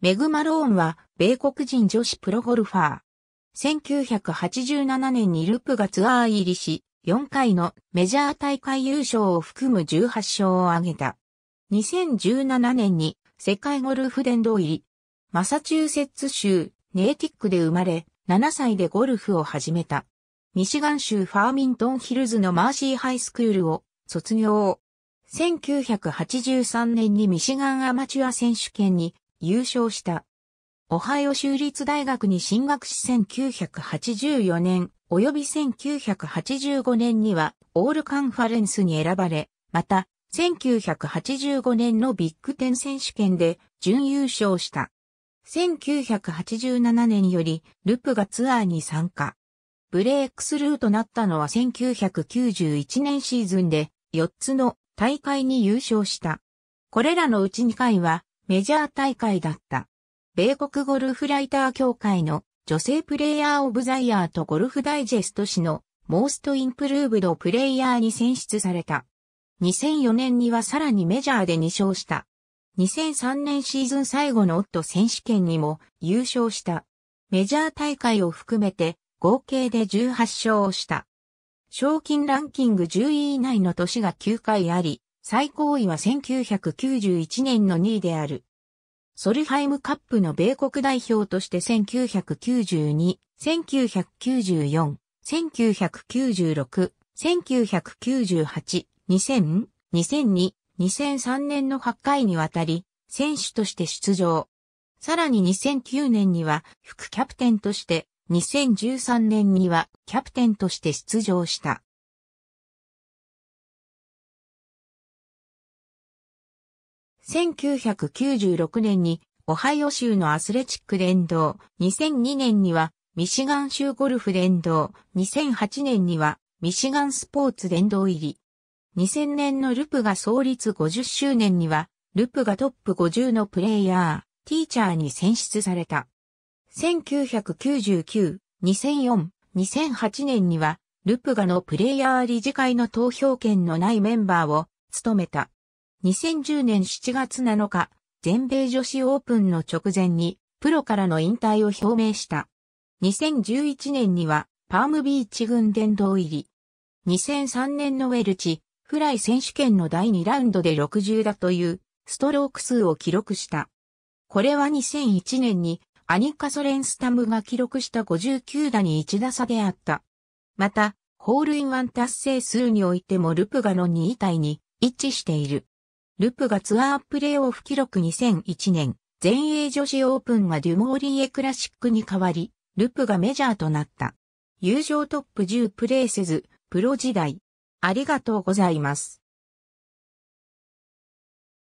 メグ・マローンは、米国人女子プロゴルファー。1987年にルプがツアー入りし、4回のメジャー大会優勝を含む18勝を挙げた。2017年に世界ゴルフ殿堂入り。マサチューセッツ州ネーティックで生まれ、7歳でゴルフを始めた。ミシガン州ファーミントンヒルズのマーシーハイスクールを卒業。1983年にミシガンアマチュア選手権に優勝した。オハイオ州立大学に進学し1984年及び1985年にはオールカンファレンスに選ばれ、また1985年のビッグ10選手権で準優勝した。1987年よりルプがツアーに参加。ブレイクスルーとなったのは1991年シーズンで4つの大会に優勝した。これらのうち2回はメジャー大会だった。米国ゴルフライター協会の女性プレイヤーオブザイヤーとゴルフダイジェスト誌のモーストインプルーブドプレイヤーに選出された。2004年にはさらにメジャーで2勝した。2003年シーズン最後のオット選手権にも優勝した。メジャー大会を含めて合計で18勝をした。賞金ランキング10位以内の年が9回あり、最高位は1991年の2位である。ソルハイムカップの米国代表として1992、1994、1996、1998、2000、2002、2003年の8回にわたり、選手として出場。さらに2009年には副キャプテンとして、2013年にはキャプテンとして出場した。1996年にオハイオ州のアスレチック連動、2002年にはミシガン州ゴルフ連動、2008年にはミシガンスポーツ殿堂入り。2000年のルプが創立50周年には、ルプがトップ50のプレイヤー、ティーチャーに選出された。1999、2004、2008年には、ルプがのプレイヤー理事会の投票権のないメンバーを務めた。2010年7月7日、全米女子オープンの直前に、プロからの引退を表明した。2011年には、パームビーチ軍殿堂入り。2003年のウェルチ、フライ選手権の第2ラウンドで60だという、ストローク数を記録した。これは2001年に、アニカ・ソレンスタムが記録した59打に1打差であった。また、ホールインワン達成数においてもルプガの2位体に一致している。ルプがツアープレーオフ記録2001年、全英女子オープンがデュモーリエクラシックに変わり、ルプがメジャーとなった。友情トップ10プレイせず、プロ時代。ありがとうございます。